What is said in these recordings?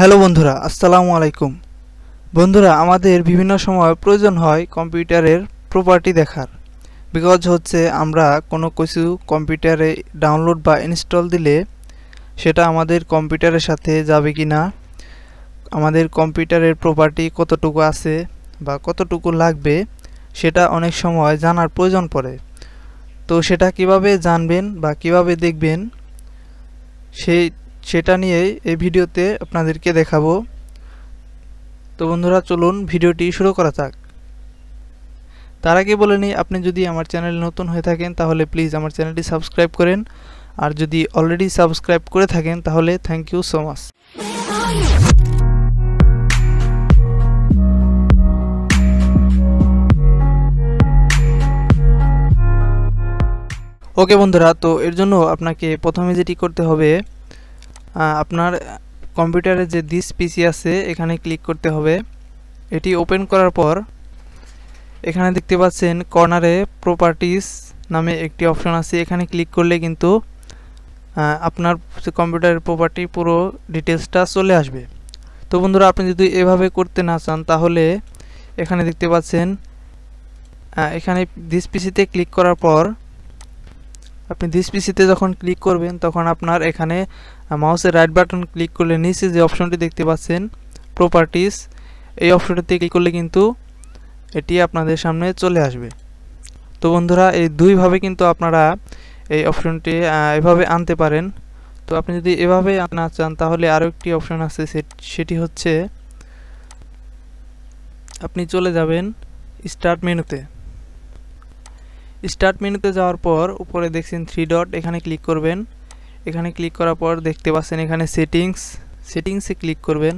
hello বন্ধুরা আসসালামু আলাইকুম বন্ধুরা আমাদের বিভিন্ন সময় প্রয়োজন হয় কম্পিউটারের প্রপার্টি দেখার বিকজ হচ্ছে আমরা কোনো কিছু কম্পিউটারে ডাউনলোড বা ইনস্টল দিলে সেটা আমাদের কম্পিউটারের সাথে যাবে কি না আমাদের কম্পিউটারের প্রপার্টি কতটুকু আছে বা কতটুকু লাগবে সেটা অনেক সময় জানার প্রয়োজন পড়ে তো সেটা কিভাবে জানবেন বা কিভাবে দেখবেন সেই সেটা নিয়েই এই ভিডিওতে আপনাদেরকে দেখাবো তো বন্ধুরা চলুন ভিডিওটি শুরু করা যাক তার আগে বলে নিই আপনি যদি আমার চ্যানেল নতুন হয়ে থাকেন তাহলে প্লিজ আমার চ্যানেলটি সাবস্ক্রাইব করেন আর যদি অলরেডি সাবস্ক্রাইব করে থাকেন তাহলে thank you so much okay বন্ধুরা তো এর জন্য আপনাকে প্রথমে যেটি করতে হবে আপনার কম্পিউটারে যে দিস পিসি আছে এখানে ক্লিক করতে হবে এটি ওপেন করার পর এখানে দেখতে পাচ্ছেন কর্নারে প্রপার্টিস নামে একটি অপশন আছে এখানে ক্লিক করলে কিন্তু আপনার কম্পিউটারের প্রপার্টি পুরো ডিটেলসটা চলে আসবে তো বন্ধুরা আপনি যদি এভাবে করতে না চান তাহলে এখানে দেখতে পাচ্ছেন এখানে দিস পিসিতে ক্লিক করার পর আপনি দিস পিসিতে যখন ক্লিক করবেন তখন আপনার এখানে মাউসের রাইট বাটন ক্লিক করলে নিচে যে অপশনটি দেখতে পাচ্ছেন প্রপার্টিস এই অপশনটিতে ক্লিক করলে কিন্তু এটি আপনাদের সামনে চলে আসবে তো বন্ধুরা এই দুইভাবে কিন্তু আপনারা এই অপশনটি এভাবে আনতে পারেন তো আপনি যদি এভাবে না চান তাহলে আরও একটি অপশন আছে সেটি হচ্ছে আপনি চলে যাবেন স্টার্ট মেনুতে স্টার্ট মেনুতে যাওয়ার পর উপরে দেখছেন থ্রি ডট এখানে ক্লিক করবেন এখানে ক্লিক করার পর দেখতে পাচ্ছেন এখানে সেটিংস সেটিংসে ক্লিক করবেন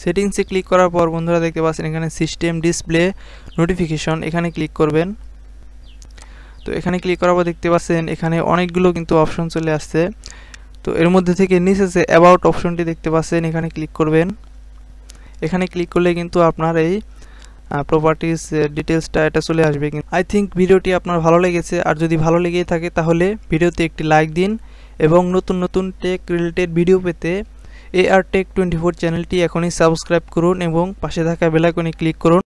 সেটিংসে ক্লিক করার পর বন্ধুরা দেখতে পাচ্ছেন এখানে সিস্টেম ডিসপ্লে নোটিফিকেশন এখানে ক্লিক করবেন তো এখানে ক্লিক করার পর দেখতে পাচ্ছেন এখানে অনেকগুলো কিন্তু অপশন চলে আসছে তো এর মধ্যে থেকে নিচে অ্যাবাউট অপশনটি দেখতে পাচ্ছেন এখানে ক্লিক করবেন এখানে ক্লিক করলে কিন্তু আপনার এই প্রপার্টিস ডিটেলসটা এটা চলে আসবে কিন্তু আই থিঙ্ক ভিডিওটি আপনার ভালো লেগেছে আর যদি ভালো লেগেই থাকে তাহলে ভিডিওতে একটি লাইক দিন এবং নতুন নতুন টেক রিলেটেড ভিডিও পেতে A R tech twenty four চ্যানেলটি এখনই সাবস্ক্রাইব করুন এবং পাশে থাকা বেলাকনে ক্লিক করুন